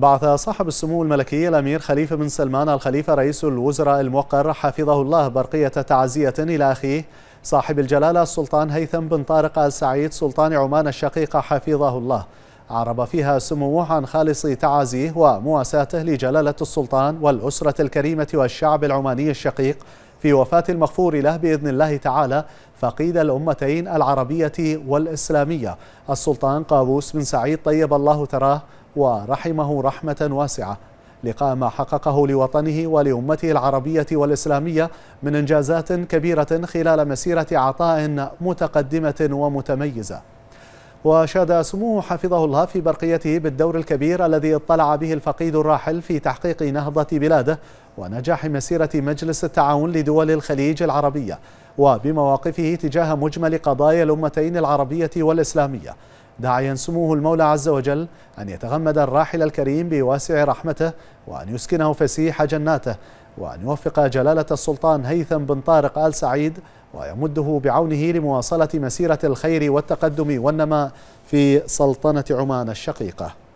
بعث صاحب السمو الملكي الأمير خليفة بن سلمان الخليفة رئيس الوزراء الموقر حفظه الله برقية تعزية إلى أخيه صاحب الجلالة السلطان هيثم بن طارق آل سعيد سلطان عمان الشقيقة حفظه الله عرب فيها سموه عن خالص تعازيه ومواساته لجلالة السلطان والأسرة الكريمة والشعب العماني الشقيق في وفاة المغفور له بإذن الله تعالى فقيد الأمتين العربية والإسلامية السلطان قابوس بن سعيد طيب الله تراه ورحمه رحمة واسعة لقاء ما حققه لوطنه ولأمته العربية والإسلامية من إنجازات كبيرة خلال مسيرة عطاء متقدمة ومتميزة وشاد سموه حفظه الله في برقيته بالدور الكبير الذي اطلع به الفقيد الراحل في تحقيق نهضة بلاده ونجاح مسيرة مجلس التعاون لدول الخليج العربية وبمواقفه تجاه مجمل قضايا الأمتين العربية والإسلامية داعيا سموه المولى عز وجل أن يتغمد الراحل الكريم بواسع رحمته وأن يسكنه فسيح جناته وأن يوفق جلالة السلطان هيثم بن طارق آل سعيد ويمده بعونه لمواصلة مسيرة الخير والتقدم والنماء في سلطنة عمان الشقيقة